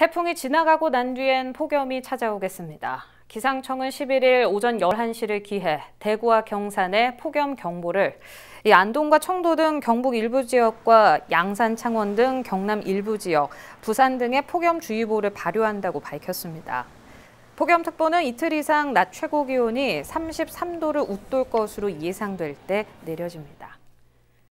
태풍이 지나가고 난 뒤엔 폭염이 찾아오겠습니다. 기상청은 11일 오전 11시를 기해 대구와 경산에 폭염 경보를 이 안동과 청도 등 경북 일부 지역과 양산, 창원 등 경남 일부 지역, 부산 등에 폭염 주의보를 발효한다고 밝혔습니다. 폭염특보는 이틀 이상 낮 최고 기온이 33도를 웃돌 것으로 예상될 때 내려집니다.